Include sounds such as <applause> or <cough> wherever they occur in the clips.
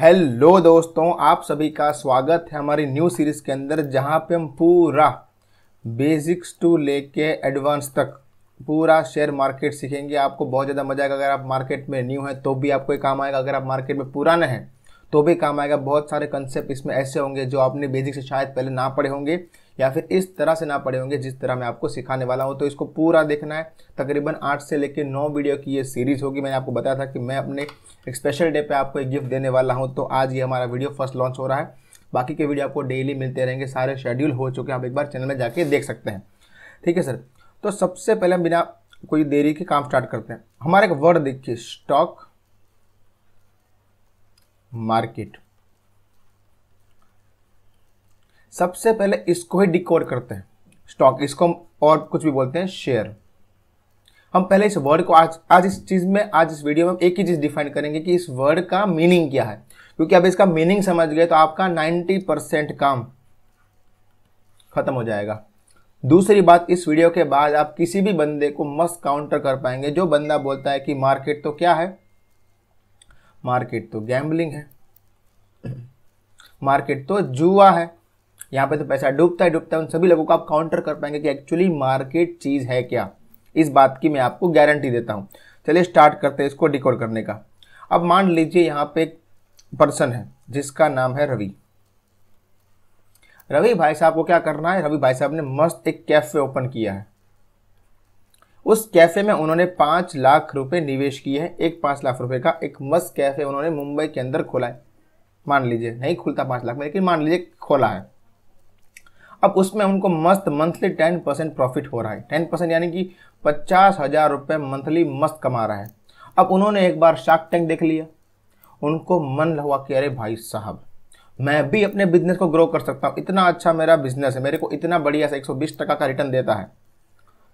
hello दोस्तों आप सभी का स्वागत है हमारी न्यू सीरीज़ के अंदर जहाँ पे हम पूरा बेसिक्स टू लेके एडवांस तक पूरा शेयर मार्केट सीखेंगे आपको बहुत ज़्यादा मजा आएगा अगर आप मार्केट में न्यू हैं तो भी आपको काम आएगा अगर आप मार्केट में पुराने हैं तो भी काम आएगा बहुत सारे कंसेप्ट इसमें ऐसे होंगे जो आपने बेसिक से शायद पहले ना पढ़े होंगे या फिर इस तरह से ना पढ़े होंगे जिस तरह मैं आपको सिखाने वाला हूँ तो इसको पूरा देखना है तकरीबन आठ से लेकर नौ वीडियो की ये सीरीज़ होगी मैंने आपको बताया था कि मैं अपने एक स्पेशल डे पर आपको एक गिफ्ट देने वाला हूँ तो आज ये हमारा वीडियो फर्स्ट लॉन्च हो रहा है बाकी के वीडियो आपको डेली मिलते रहेंगे सारे शेड्यूल हो चुके हैं आप एक बार चैनल में जाके देख सकते हैं ठीक है सर तो सबसे पहले हम बिना कोई देरी के काम स्टार्ट करते हैं हमारा एक वर्ड देखिए स्टॉक मार्केट सबसे पहले इसको ही डिकोड करते हैं स्टॉक इसको हम और कुछ भी बोलते हैं शेयर हम पहले इस वर्ड को आज आज इस चीज़ में आज इस वीडियो में एक ही चीज़ डिफाइन करेंगे कि इस वर्ड का मीनिंग क्या है क्योंकि अब इसका मीनिंग समझ गए तो आपका 90 परसेंट काम खत्म हो जाएगा दूसरी बात इस वीडियो के बाद आप किसी भी बंदे को मस्त काउंटर कर पाएंगे जो बंदा बोलता है कि मार्केट तो क्या है मार्केट तो गैम्बलिंग है मार्केट <clears throat> तो जुआ है यहाँ पे तो पैसा डूबता है डूबता है उन सभी लोगों को आप काउंटर कर पाएंगे कि एक्चुअली मार्केट चीज़ है क्या इस बात की मैं आपको गारंटी देता हूँ चलिए स्टार्ट करते हैं इसको डिकोड करने का अब मान लीजिए यहाँ पे एक पर्सन है जिसका नाम है रवि रवि भाई साहब को क्या करना है रवि भाई साहब ने मस्त एक कैफ़े ओपन किया है उस कैफ़े में उन्होंने पांच लाख रुपए निवेश किए हैं एक पांच लाख रुपए का एक मस्त कैफ़े उन्होंने मुंबई के अंदर खोला है मान लीजिए नहीं खुलता पांच लाख में लेकिन मान लीजिए खोला है अब उसमें उनको मस्त मंथली टेन परसेंट प्रॉफिट हो रहा है टेन परसेंट यानी कि पचास हज़ार रुपये मंथली मस्त कमा रहा है अब उन्होंने एक बार शार्क टैंक देख लिया उनको मन हुआ कि अरे भाई साहब मैं भी अपने बिजनेस को ग्रो कर सकता हूँ इतना अच्छा मेरा बिजनेस है मेरे को इतना बढ़िया सा एक सौ बीस टका का रिटर्न देता है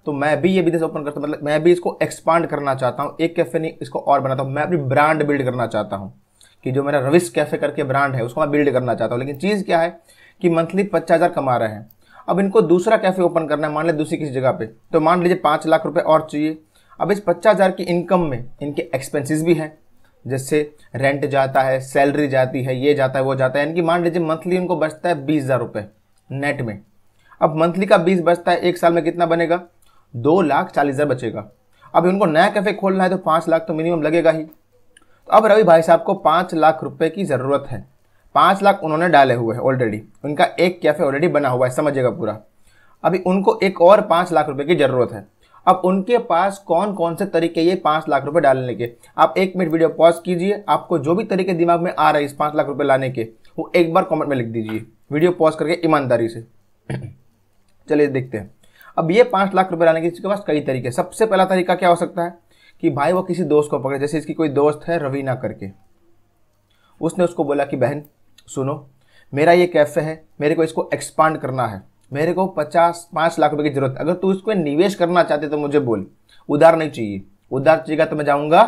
तो मैं भी ये बिजनेस ओपन करता मतलब मैं भी इसको एक्सपांड करना चाहता हूँ एक कैफे नहीं इसको और बनाता हूँ मैं अपनी ब्रांड बिल्ड करना चाहता हूँ कि जो मेरा रविश कैफे करके ब्रांड है उसको मैं बिल्ड करना चाहता हूँ लेकिन चीज़ क्या है कि मंथली पचास हज़ार कमा रहे हैं अब इनको दूसरा कैफ़े ओपन करना है मान लें दूसरी किसी जगह पे तो मान लीजिए पाँच लाख रुपए और चाहिए अब इस पचास हज़ार की इनकम में इनके एक्सपेंसेस भी हैं जैसे रेंट जाता है सैलरी जाती है ये जाता है वो जाता है यानी कि मान लीजिए मंथली उनको बचता है बीस हज़ार रुपये नेट में अब मंथली का बीस बचता है एक साल में कितना बनेगा दो लाख चालीस हज़ार बचेगा अब उनको नया कैफ़े खोलना है तो पाँच लाख तो मिनिमम लगेगा ही तो अब रवि भाई साहब को पाँच लाख रुपये की ज़रूरत है पाँच लाख उन्होंने डाले हुए हैं ऑलरेडी उनका एक कैफ़े ऑलरेडी बना हुआ है समझिएगा पूरा अभी उनको एक और पाँच लाख रुपए की ज़रूरत है अब उनके पास कौन कौन से तरीके ये पाँच लाख रुपए डालने के आप एक मिनट वीडियो पॉज कीजिए आपको जो भी तरीके दिमाग में आ रहे हैं इस पाँच लाख रुपए लाने के वो एक बार कमेंट में लिख दीजिए वीडियो पॉज करके ईमानदारी से <clears throat> चलिए देखते हैं अब ये पाँच लाख रुपये लाने के इसके पास कई तरीके सबसे पहला तरीका क्या हो सकता है कि भाई वो किसी दोस्त को पकड़े जैसे इसकी कोई दोस्त है रवीना करके उसने उसको बोला कि बहन सुनो मेरा ये कैफ़े है मेरे को इसको एक्सपांड करना है मेरे को पचास पाँच लाख रुपये की ज़रूरत है अगर तू इसको निवेश करना चाहते तो मुझे बोल उधार नहीं चाहिए उधार चाहिएगा तो मैं जाऊँगा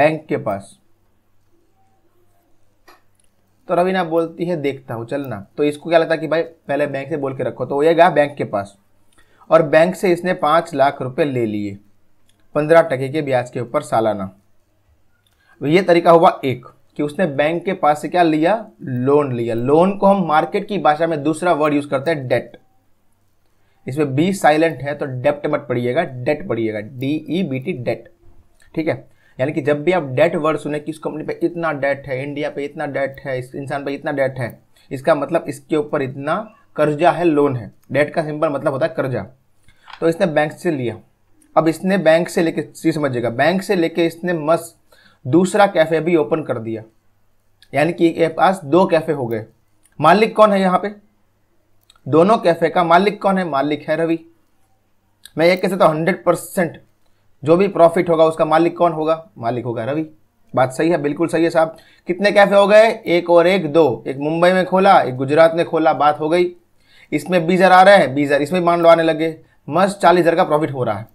बैंक के पास तो रवीना बोलती है देखता हूँ चलना तो इसको क्या लगता है कि भाई पहले बैंक से बोल के रखो तो वो ये गया बैंक के पास और बैंक से इसने पाँच लाख रुपए ले लिए पंद्रह टके के ब्याज के ऊपर सालाना ये तरीका हुआ एक कि उसने बैंक के पास से क्या लिया लोन लिया लोन को हम मार्केट की भाषा में दूसरा वर्ड यूज करते हैं डेट इसमें बी साइलेंट है तो डेप्ट मत पढ़िएगा डेट पढ़िएगा D E B T date ठीक है यानी कि जब भी आप डेट वर्ड सुने कि इस कंपनी पे इतना डेट है इंडिया पे इतना डेट है इस इंसान पे इतना डेट है इसका मतलब इसके ऊपर इतना कर्जा है लोन है डेट का सिंपल मतलब होता है कर्जा तो इसने बैंक से लिया अब इसने बैंक से लेके समझिएगा बैंक से लेके इसने मस दूसरा कैफ़े भी ओपन कर दिया यानी कि के पास दो कैफ़े हो गए मालिक कौन है यहाँ पे दोनों कैफ़े का मालिक कौन है मालिक है रवि मैं ये कह सकता हूँ हंड्रेड परसेंट जो भी प्रॉफिट होगा उसका मालिक कौन होगा मालिक होगा रवि बात सही है बिल्कुल सही है साहब कितने कैफ़े हो गए एक और एक दो एक मुंबई में खोला एक गुजरात में खोला बात हो गई इसमें बीस हज़ार आ रहे हैं बीस हज़ार इसमें मान लो आने लगे मस्त चालीस हज़ार का प्रॉफिट हो रहा है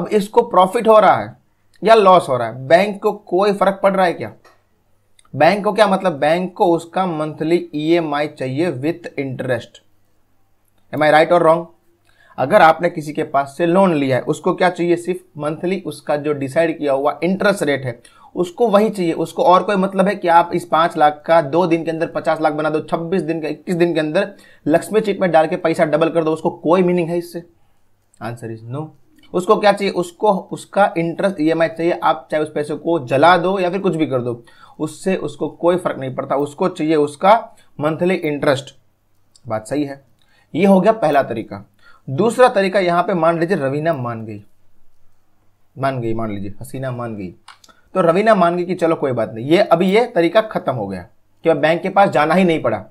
अब इसको प्रॉफिट हो रहा है या लॉस हो रहा है बैंक को कोई फर्क पड़ रहा है क्या बैंक को क्या मतलब बैंक को उसका मंथली ईएमआई e चाहिए with interest am I right और रॉन्ग अगर आपने किसी के पास से लोन लिया है उसको क्या चाहिए सिर्फ मंथली उसका जो डिसाइड किया हुआ इंटरेस्ट रेट है उसको वही चाहिए उसको और कोई मतलब है कि आप इस पांच लाख का दो दिन के अंदर पचास लाख बना दो छब्बीस दिन का इक्कीस दिन के अंदर लक्ष्मी चिट में डाल के पैसा डबल कर दो उसको कोई मीनिंग है इससे आंसर इज नो उसको क्या चाहिए उसको उसका इंटरेस्ट ई e चाहिए आप चाहे उस पैसे को जला दो या फिर कुछ भी कर दो उससे उसको कोई फर्क नहीं पड़ता उसको चाहिए उसका मंथली इंटरेस्ट बात सही है ये हो गया पहला तरीका दूसरा तरीका यहाँ पे मान लीजिए रवीना मान गई मान गई मान लीजिए हसीना मान गई तो रवीना मान गई कि चलो कोई बात नहीं ये अभी ये तरीका खत्म हो गया कि बैंक के पास जाना ही नहीं पड़ा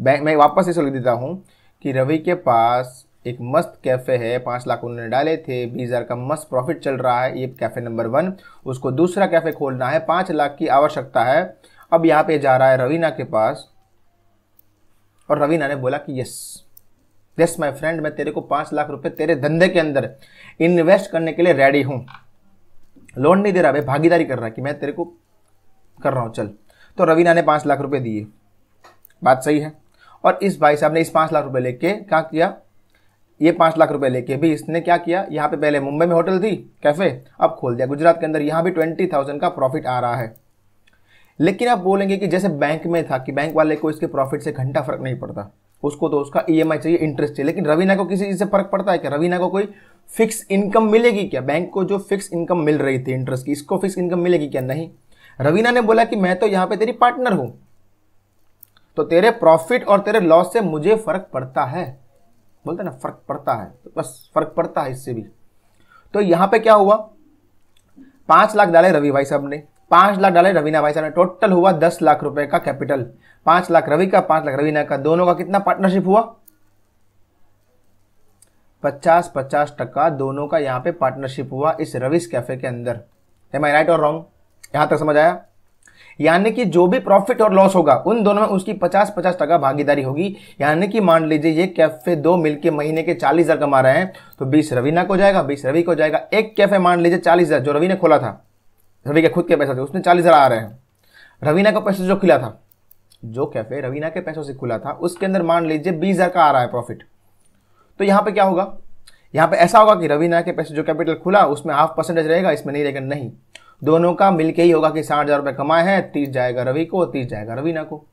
बैंक मैं वापस इसे लिख देता हूं कि रवि के पास एक मस्त कैफ़े है पांच लाख उन्होंने डाले थे बीस हज़ार का मस्त प्रॉफिट चल रहा है ये कैफ़े नंबर वन उसको दूसरा कैफ़े खोलना है पांच लाख की आवश्यकता है अब यहाँ पे जा रहा है रवीना के पास और रवीना ने बोला कि यस यस माय फ्रेंड मैं तेरे को पांच लाख रुपए तेरे धंधे के अंदर इन्वेस्ट करने के लिए रेडी हूँ लोन नहीं दे रहा भाई भागीदारी कर रहा कि मैं तेरे को कर रहा हूँ चल तो रवीना ने पांच लाख रुपए दिए बात सही है और इस भाई साहब ने इस पांच लाख रुपए लेके क्या किया ये पाँच लाख रुपए लेके भी इसने क्या किया यहाँ पे पहले मुंबई में होटल थी कैफ़े अब खोल दिया गुजरात के अंदर यहाँ भी ट्वेंटी थाउजेंड का प्रॉफिट आ रहा है लेकिन आप बोलेंगे कि जैसे बैंक में था कि बैंक वाले को इसके प्रॉफिट से घंटा फर्क नहीं पड़ता उसको तो उसका ई e चाहिए इंटरेस्ट चाहिए लेकिन रवीना को किसी चीज़ से फर्क पड़ता है क्या रवीना को कोई फिक्स इनकम मिलेगी क्या बैंक को जो फिक्स इनकम मिल रही थी इंटरेस्ट की इसको फिक्स इनकम मिलेगी क्या नहीं रवीना ने बोला कि मैं तो यहाँ पे तेरी पार्टनर हूँ तो तेरे प्रॉफिट और तेरे लॉस से मुझे फर्क पड़ता है बोलते ना फर्क पड़ता है तो बस फर्क पड़ता है इससे भी तो यहां पे क्या हुआ पांच लाख डाले रवि भाई साहब ने पांच लाख डाले रवीना भाई साहब ने टोटल हुआ दस लाख रुपए का कैपिटल पांच लाख रवि का पांच लाख रवीना का दोनों का कितना पार्टनरशिप हुआ पचास पचास टका दोनों का यहां पे पार्टनरशिप हुआ इस रविश कैफे के अंदर एम आई राइट और रॉन्ग यहां तक समझ आया यानी कि जो भी प्रॉफिट और लॉस होगा उन दोनों में उसकी पचास पचास टका भागीदारी होगी यानी कि मान लीजिए ये कैफे दो मिलकर महीने के चालीस हज़ार कमा रहे हैं तो बीस रवीना को जाएगा बीस रवि को जाएगा एक कैफे मान लीजिए चालीस हज़ार जो रवि ने खोला था रवि के खुद के पैसा थे उसने चालीस हज़ार आ रहे हैं रवीना का पैसा जो खुला था जो कैफे रवीना के पैसों से खुला था उसके अंदर मान लीजिए बीस हज़ार का आ रहा है प्रॉफिट तो यहाँ पे क्या होगा यहाँ पे ऐसा होगा कि रवीना के पैसे जो कैपिटल खुला उसमें हाफ परसेंटेज रहेगा इसमें नहीं रहेगा नहीं दोनों का मिलके ही होगा कि साठ हज़ार रुपये कमाए हैं तीस जाएगा रवि को तीस जाएगा रवीना को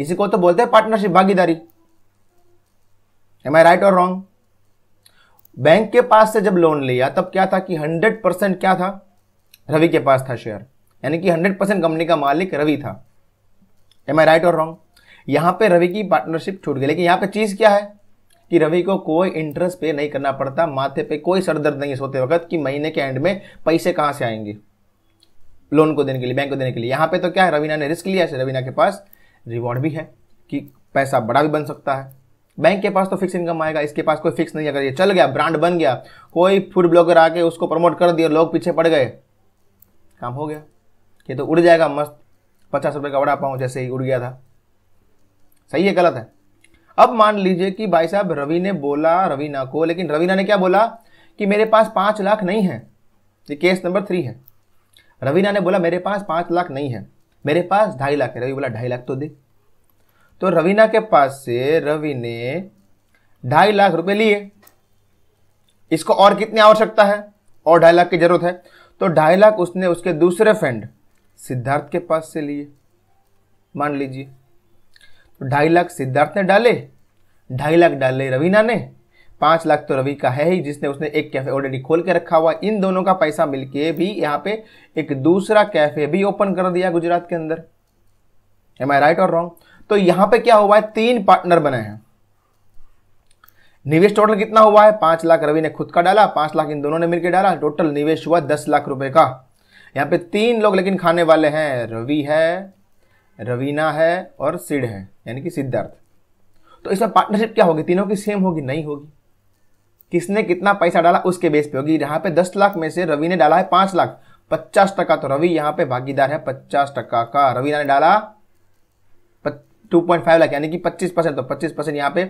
इसी को तो बोलते हैं पार्टनरशिप भागीदारी एम आई राइट और रॉन्ग बैंक के पास से जब लोन लिया तब क्या था कि हंड्रेड परसेंट क्या था रवि के पास था शेयर यानी कि हंड्रेड परसेंट कंपनी का मालिक रवि था एम आई राइट और रॉन्ग यहां पे रवि की पार्टनरशिप छूट गई लेकिन यहां पे चीज़ क्या है कि रवि को कोई इंटरेस्ट पे नहीं करना पड़ता माथे पे कोई सरदर्द नहीं सोते वक्त कि महीने के एंड में पैसे कहां से आएंगे लोन को देने के लिए बैंक को देने के लिए यहाँ पे तो क्या है रवीना ने रिस्क लिया है रवीना के पास रिवॉर्ड भी है कि पैसा बड़ा भी बन सकता है बैंक के पास तो फिक्स इनकम आएगा इसके पास कोई फिक्स नहीं अगर ये चल गया ब्रांड बन गया कोई फूड ब्लॉगर आके उसको प्रमोट कर दिया लोग पीछे पड़ गए काम हो गया ये तो उड़ जाएगा मस्त पचास रुपये का वड़ा पाऊँ जैसे ही उड़ गया था सही है गलत है अब मान लीजिए कि भाई साहब रवि ने बोला रवीना को लेकिन रवीना ने क्या बोला कि मेरे पास पाँच लाख नहीं है ये केस नंबर थ्री है रवीना ने बोला मेरे पास पाँच लाख नहीं है मेरे पास ढाई लाख है रवि बोला ढाई लाख तो दे तो रवीना के पास से रवि ने ढाई लाख रुपए लिए इसको और कितनी आवश्यकता है और ढाई लाख की जरूरत है तो ढाई लाख उसने उसके दूसरे फ्रेंड सिद्धार्थ के पास से लिए मान लीजिए तो ढाई लाख सिद्धार्थ ने डाले ढाई लाख डाले रवीना ने पांच लाख तो रवि का है ही जिसने उसने एक कैफ़े ऑलरेडी खोल के रखा हुआ इन दोनों का पैसा मिलके भी यहाँ पे एक दूसरा कैफ़े भी ओपन कर दिया गुजरात के अंदर एम आई राइट और रॉन्ग तो यहां पे क्या हुआ है तीन पार्टनर बने हैं निवेश टोटल कितना हुआ है पांच लाख रवि ने खुद का डाला पांच लाख इन दोनों ने मिलकर डाला टोटल निवेश हुआ दस लाख रुपए का यहां पे तीन लोग लेकिन खाने वाले हैं रवि है रवीना है और सिड है यानी कि सिद्धार्थ तो इसमें पार्टनरशिप क्या होगी तीनों की सेम होगी नहीं होगी किसने कितना पैसा डाला उसके बेस पे होगी यहाँ पे दस लाख में से रवि ने डाला है पांच लाख पचास टका तो रवि यहाँ पे भागीदार है पचास टका का रवीना ने डाला टू पॉइंट फाइव लाख यानी कि पच्चीस परसेंट तो पच्चीस परसेंट यहाँ पे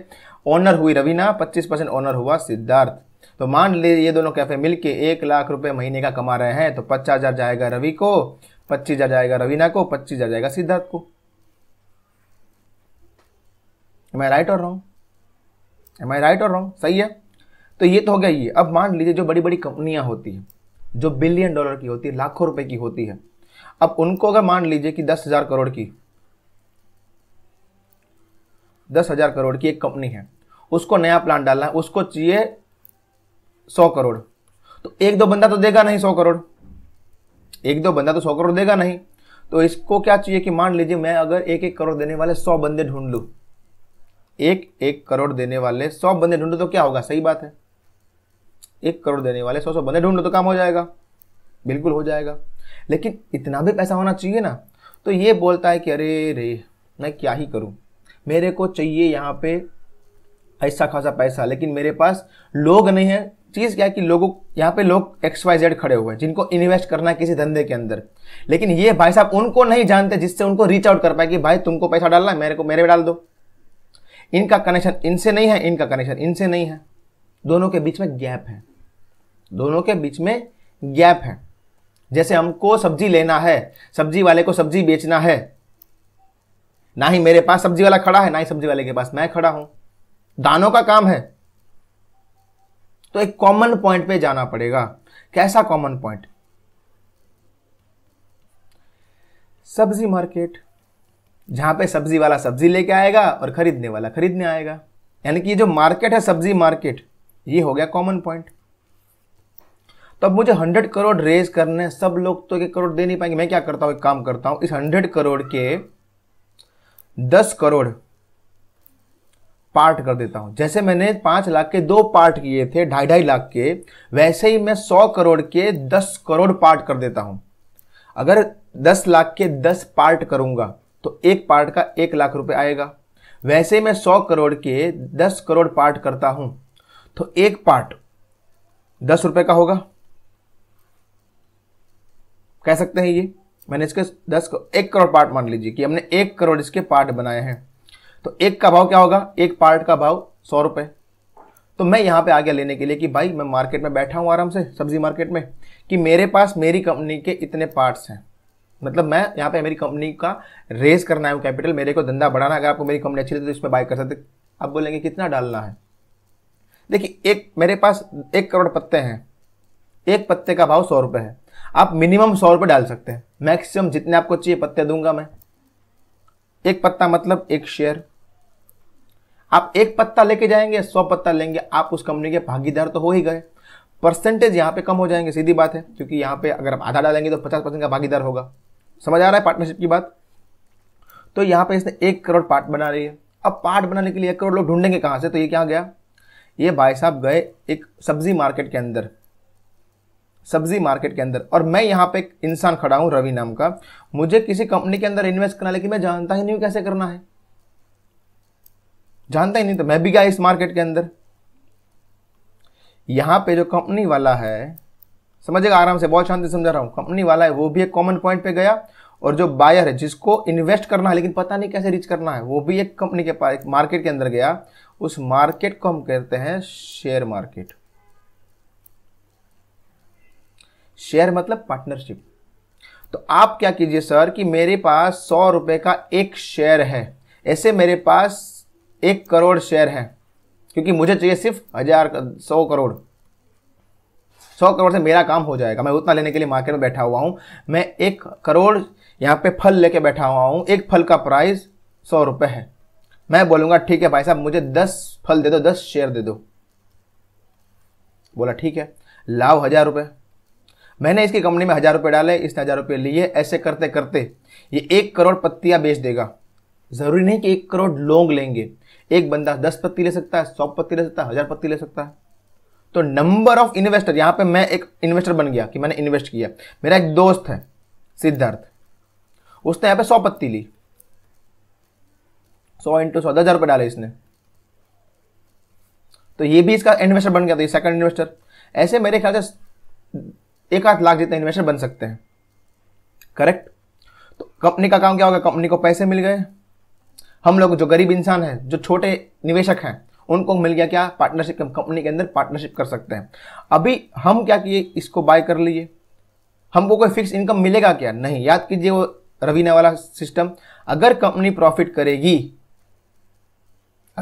ऑनर हुई रवीना पच्चीस परसेंट ऑनर हुआ सिद्धार्थ तो मान ले ये दोनों कैफे मिलके एक लाख रुपए महीने का कमा रहे हैं तो पचास हजार जाएगा रवि को पच्चीस हजार जाएगा रवीना को पच्चीस हजार जाएगा सिद्धार्थ को मैं राइट और रहा हूँ मैं राइट और रहा हूं सही है तो ये तो हो गया ये अब मान लीजिए जो बड़ी बड़ी कंपनियां होती हैं जो बिलियन डॉलर की होती है लाखों रुपए की होती है अब उनको अगर मान लीजिए कि दस हज़ार करोड़ की दस हज़ार करोड़ की एक कंपनी है उसको नया प्लान डालना है उसको चाहिए सौ करोड़ तो एक दो बंदा तो देगा नहीं सौ करोड़ एक दो बंदा तो सौ करोड़ देगा नहीं तो इसको क्या चाहिए कि मान लीजिए मैं अगर एक एक करोड़ देने वाले सौ बंदे ढूंढ लू एक एक करोड़ देने वाले सौ बंदे ढूंढो तो क्या होगा सही बात है एक करोड़ देने वाले सौ सौ बंदे ढूंढ लो तो काम हो जाएगा बिल्कुल हो जाएगा लेकिन इतना भी पैसा होना चाहिए ना तो ये बोलता है कि अरे रे मैं क्या ही करूँ मेरे को चाहिए यहाँ पे ऐसा खासा पैसा लेकिन मेरे पास लोग नहीं है चीज़ क्या है कि लोगों यहाँ पे लोग एक्स वाई जेड खड़े हुए हैं जिनको इन्वेस्ट करना है किसी धंधे के अंदर लेकिन ये भाई साहब उनको नहीं जानते जिससे उनको रीच आउट कर पाए कि भाई तुमको पैसा डालना है मेरे को मेरे में डाल दो इनका कनेक्शन इनसे नहीं है इनका कनेक्शन इनसे नहीं है दोनों के बीच में गैप है दोनों के बीच में गैप है जैसे हमको सब्जी लेना है सब्जी वाले को सब्जी बेचना है ना ही मेरे पास सब्जी वाला खड़ा है ना ही सब्जी वाले के पास मैं खड़ा हूं दानों का काम है तो एक कॉमन पॉइंट पे जाना पड़ेगा कैसा कॉमन पॉइंट सब्जी मार्केट जहां पे सब्जी वाला सब्जी लेके आएगा और खरीदने वाला खरीदने आएगा यानी कि ये जो मार्केट है सब्जी मार्केट ये हो गया कॉमन पॉइंट तो अब मुझे हंड्रेड करोड़ रेज करने सब लोग तो एक करोड़ दे नहीं पाएंगे मैं क्या करता हूँ एक काम करता हूँ इस हंड्रेड करोड़ के दस करोड़ पार्ट कर देता हूं जैसे मैंने पांच लाख के दो पार्ट किए थे ढाई ढाई लाख के वैसे ही मैं सौ करोड़ के दस करोड़ पार्ट कर देता हूं अगर दस लाख के दस पार्ट करूंगा तो एक पार्ट का एक लाख रुपए आएगा वैसे ही मैं सौ करोड़ के दस करोड़ पार्ट करता हूं तो एक पार्ट दस रुपए का होगा कह सकते हैं ये मैंने इसके दस एक करोड़ पार्ट मान लीजिए कि हमने एक करोड़ इसके पार्ट बनाए हैं तो एक का भाव क्या होगा एक पार्ट का भाव सौ रुपये तो मैं यहाँ पे आ गया लेने के लिए कि भाई मैं मार्केट में बैठा हूँ आराम से सब्जी मार्केट में कि मेरे पास मेरी कंपनी के इतने पार्ट्स हैं मतलब मैं यहाँ पे मेरी कंपनी का रेस करना है कैपिटल मेरे को धंधा बढ़ाना अगर आपको मेरी कंपनी अच्छी लगी तो इसमें बाय कर सकते आप बोलेंगे कितना डालना है देखिए एक मेरे पास एक करोड़ पत्ते हैं एक पत्ते का भाव सौ रुपये है आप मिनिमम सौ रुपये डाल सकते हैं मैक्सिमम जितने आपको चाहिए पत्ते दूंगा मैं एक पत्ता मतलब एक शेयर आप एक पत्ता लेके जाएंगे सौ पत्ता लेंगे आप उस कंपनी के भागीदार तो हो ही गए परसेंटेज यहाँ पे कम हो जाएंगे सीधी बात है क्योंकि यहाँ पे अगर आप आधा डालेंगे तो पचास परसेंट का भागीदार होगा समझ आ रहा है पार्टनरशिप की बात तो यहाँ पे इसने एक करोड़ पार्ट बना रही है अब पार्ट बनाने के लिए एक करोड़ लोग ढूंढेंगे कहाँ से तो ये क्या गया ये भाई साहब गए एक सब्जी मार्केट के अंदर सब्जी मार्केट के अंदर और मैं यहाँ पे एक इंसान खड़ा हूँ रवि नाम का मुझे किसी कंपनी के अंदर इन्वेस्ट करना लेकिन मैं जानता ही नहीं कैसे करना है जानता ही नहीं तो मैं भी गया इस मार्केट के अंदर यहाँ पे जो कंपनी वाला है समझेगा आराम से बहुत शांति समझा रहा हूँ कंपनी वाला है वो भी एक कॉमन पॉइंट पे गया और जो बायर है जिसको इन्वेस्ट करना है लेकिन पता नहीं कैसे रीच करना है वो भी एक कंपनी के पास मार्केट के अंदर गया उस मार्केट को हम कहते हैं शेयर मार्केट शेयर मतलब पार्टनरशिप तो आप क्या कीजिए सर कि मेरे पास सौ रुपए का एक शेयर है ऐसे मेरे पास एक करोड़ शेयर है क्योंकि मुझे चाहिए सिर्फ हज़ार सौ करोड़ सौ करोड़ से मेरा काम हो जाएगा मैं उतना लेने के लिए मार्केट में बैठा हुआ हूं मैं एक करोड़ यहां पे फल लेके बैठा हुआ हूं एक फल का प्राइस सौ रुपए है मैं बोलूंगा ठीक है भाई साहब मुझे दस फल दे दो दस शेयर दे दो बोला ठीक है लाओ हज़ार रुपये मैंने इसकी कंपनी में हज़ार रुपये डाले इसने हज़ार रुपये लिए ऐसे करते करते ये एक करोड़ पत्तियां बेच देगा ज़रूरी नहीं कि एक करोड़ लोग लेंगे एक बंदा दस पत्ती ले सकता है सौ पत्ती ले सकता है हज़ार पत्ती ले सकता है तो नंबर ऑफ इन्वेस्टर यहां पे मैं एक इन्वेस्टर बन गया कि मैंने इन्वेस्ट किया मेरा एक दोस्त है सिद्धार्थ उसने यहाँ पे सौ पत्ती ली सौ इंटू सौ दस हज़ार रुपये डाले इसने तो ये भी इसका इन्वेस्टर बन गया था तो ये सेकंड इन्वेस्टर ऐसे मेरे ख्याल से एक आध लाख जितने इन्वेस्टर बन सकते हैं करेक्ट तो कंपनी का काम क्या होगा कंपनी को पैसे मिल गए हम लोग जो गरीब इंसान हैं जो छोटे निवेशक हैं उनको मिल गया क्या पार्टनरशिप कंपनी के अंदर पार्टनरशिप कर सकते हैं अभी हम क्या किए इसको बाय कर लिए हमको कोई फिक्स इनकम मिलेगा क्या नहीं याद कीजिए वो रवीना वाला सिस्टम अगर कंपनी प्रॉफिट करेगी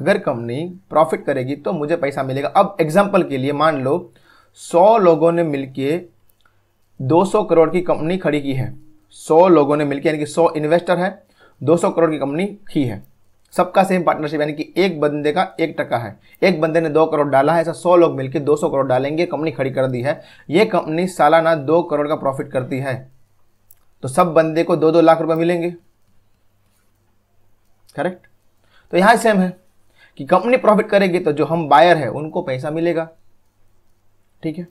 अगर कंपनी प्रॉफिट करेगी तो मुझे पैसा मिलेगा अब एग्जाम्पल के लिए मान लो सौ लोगों ने मिलकर 200 करोड़ की कंपनी खड़ी की है 100 लोगों ने मिलकर यानी कि 100 इन्वेस्टर है 200 करोड़ की कंपनी की है सबका सेम पार्टनरशिप यानी कि एक बंदे का एक टका है एक बंदे ने दो करोड़ डाला है ऐसा सौ लोग मिलकर दो सौ करोड़ डालेंगे कंपनी खड़ी कर दी है ये कंपनी सालाना दो करोड़ का प्रॉफिट करती है तो सब बंदे को दो दो लाख रुपए मिलेंगे करेक्ट तो यहां सेम है कि कंपनी प्रॉफिट करेगी तो जो हम बायर है उनको पैसा मिलेगा ठीक है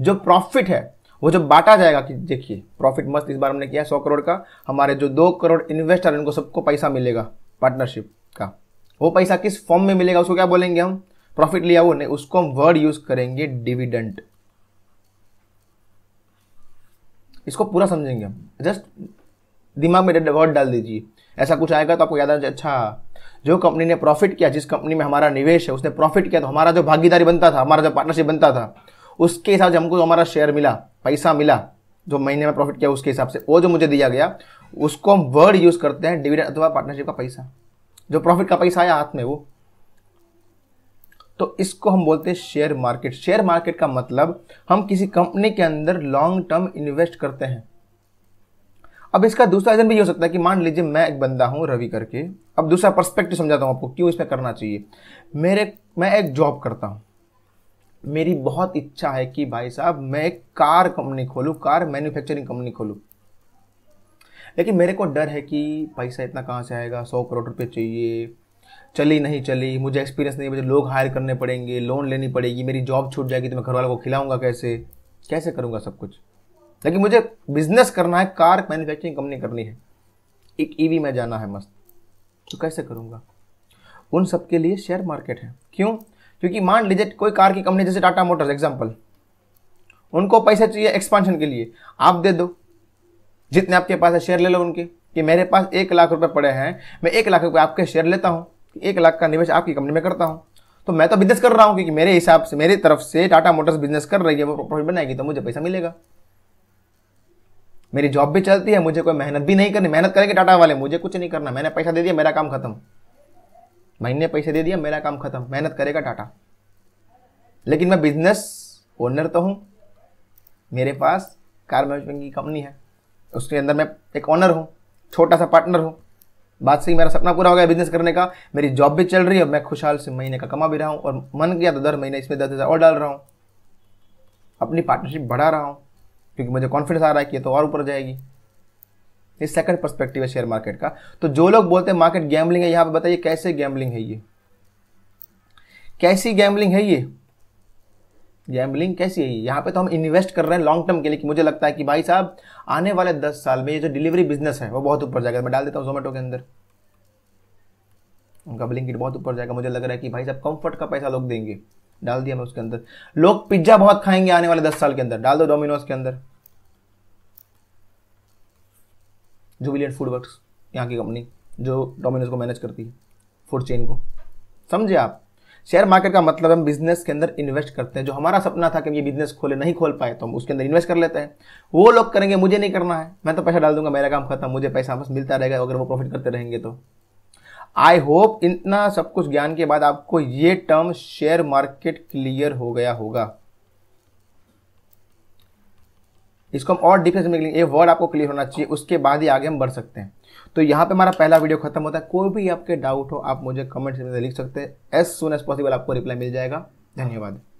जो प्रॉफिट है वो जब बांटा जाएगा कि देखिए प्रॉफिट मस्त इस बार हमने किया सौ करोड़ का हमारे जो दो करोड़ इन्वेस्टर उनको सबको पैसा मिलेगा पार्टनरशिप का वो पैसा किस फॉर्म में मिलेगा उसको क्या बोलेंगे हम प्रॉफिट लिया वो नहीं उसको हम वर्ड यूज करेंगे डिविडेंट इसको पूरा समझेंगे हम जस्ट दिमाग में वर्ड डाल दीजिए ऐसा कुछ आएगा तो आपको याद आज अच्छा जो कंपनी ने प्रॉफिट किया जिस कंपनी में हमारा निवेश है उसने प्रॉफिट किया तो हमारा जो भागीदारी बनता था हमारा जो पार्टनरशिप बनता था उसके हिसाब से हमको जो हमारा शेयर मिला पैसा मिला जो महीने में प्रॉफिट किया उसके हिसाब से वो जो मुझे दिया गया उसको हम वर्ड यूज़ करते हैं डिविडेंड अथवा पार्टनरशिप का पैसा जो प्रॉफिट का पैसा आया हाथ में वो तो इसको हम बोलते हैं शेयर मार्केट शेयर मार्केट का मतलब हम किसी कंपनी के अंदर लॉन्ग टर्म इन्वेस्ट करते हैं अब इसका दूसरा रीजन भी ये हो सकता है कि मान लीजिए मैं एक बंदा हूं रवि करके अब दूसरा पर्सपेक्टिव समझाता हूँ आपको क्यों इसमें करना चाहिए मेरे मैं एक जॉब करता हूँ मेरी बहुत इच्छा है कि भाई साहब मैं एक कार कंपनी खोलूँ कार मैन्युफैक्चरिंग कंपनी खोलूँ लेकिन मेरे को डर है कि पैसा इतना कहाँ से आएगा सौ करोड़ रुपये चाहिए चली नहीं चली मुझे एक्सपीरियंस नहीं मुझे लोग हायर करने पड़ेंगे लोन लेनी पड़ेगी मेरी जॉब छूट जाएगी तो मैं घर वालों को खिलाऊंगा कैसे कैसे करूँगा सब कुछ लेकिन मुझे बिजनेस करना है कार मैन्युफैक्चरिंग कंपनी करनी है एक ईवी e में जाना है मस्त तो कैसे करूँगा उन सब के लिए शेयर मार्केट है क्यों क्योंकि मान लीजिए कोई कार की कंपनी जैसे टाटा मोटर्स एग्जाम्पल उनको पैसा चाहिए एक्सपांशन के लिए आप दे दो जितने आपके पास है शेयर ले लो उनके कि मेरे पास एक लाख रुपए पड़े हैं मैं एक लाख रुपए आपके शेयर लेता हूँ एक लाख का निवेश आपकी कंपनी में करता हूँ तो मैं तो बिजनेस कर रहा हूँ क्योंकि मेरे हिसाब से मेरी तरफ से टाटा मोटर्स बिजनेस कर रही है वो प्रॉफिट बनाएगी तो मुझे पैसा मिलेगा मेरी जॉब भी चलती है मुझे कोई मेहनत भी नहीं करनी मेहनत करेंगे टाटा वाले मुझे कुछ नहीं करना मैंने पैसा दे दिया मेरा काम खत्म महीने पैसे दे दिया मेरा काम खत्म मेहनत करेगा टाटा लेकिन मैं बिजनेस ओनर तो हूँ मेरे पास कार मैनेजमेंट की कंपनी है उसके अंदर मैं एक ऑनर हूँ छोटा सा पार्टनर हूँ बात से ही मेरा सपना पूरा हो गया बिजनेस करने का मेरी जॉब भी चल रही है मैं खुशहाल से महीने का कमा भी रहा हूँ और मन किया तो दर महीने इसमें दस हज़ार और डाल रहा हूँ अपनी पार्टनरशिप बढ़ा रहा हूँ क्योंकि मुझे कॉन्फिडेंस आ रहा है कि ये तो और ऊपर जाएगी ये सेकंड पर्सपेक्टिव है शेयर मार्केट का तो जो लोग बोलते हैं मार्केट गैम्बलिंग है यहां पे बताइए कैसे गैम्बलिंग है ये कैसी गैम्बलिंग है ये गैम्बलिंग कैसी है यहां पे तो हम इन्वेस्ट कर रहे हैं लॉन्ग टर्म के लिए कि मुझे लगता है कि भाई साहब आने वाले दस साल में ये जो डिलीवरी बिजनेस है वो बहुत ऊपर जाएगा मैं डाल देता हूँ जोमेटो के अंदर उनका ब्लिंकिट बहुत ऊपर जाएगा मुझे लग रहा है कि भाई साहब कंफर्ट का पैसा लोग देंगे डाल दिया मैं उसके अंदर लोग पिज्जा बहुत खाएंगे आने वाले दस साल के अंदर डाल दो डोमिनोज के अंदर जुबिलियन फूड वर्क यहाँ की कंपनी जो डोमिनोज को मैनेज करती है फूड चेन को समझे आप शेयर मार्केट का मतलब हम बिजनेस के अंदर इन्वेस्ट करते हैं जो हमारा सपना था कि हम ये बिजनेस खोले नहीं खोल पाए तो हम उसके अंदर इन्वेस्ट कर लेते हैं वो लोग करेंगे मुझे नहीं करना है मैं तो पैसा डाल दूंगा मेरा काम खत्म मुझे पैसा वापस मिलता रहेगा अगर वो प्रॉफिट करते रहेंगे तो आई होप इतना सब कुछ ज्ञान के बाद आपको ये टर्म शेयर मार्केट क्लियर हो गया होगा इसको हम और डिफरेंस में ये वर्ड आपको क्लियर होना चाहिए उसके बाद ही आगे हम बढ़ सकते हैं तो यहाँ पे हमारा पहला वीडियो खत्म होता है कोई भी आपके डाउट हो आप मुझे कमेंट में लिख सकते हैं एज सुन एज पॉसिबल आपको रिप्लाई मिल जाएगा धन्यवाद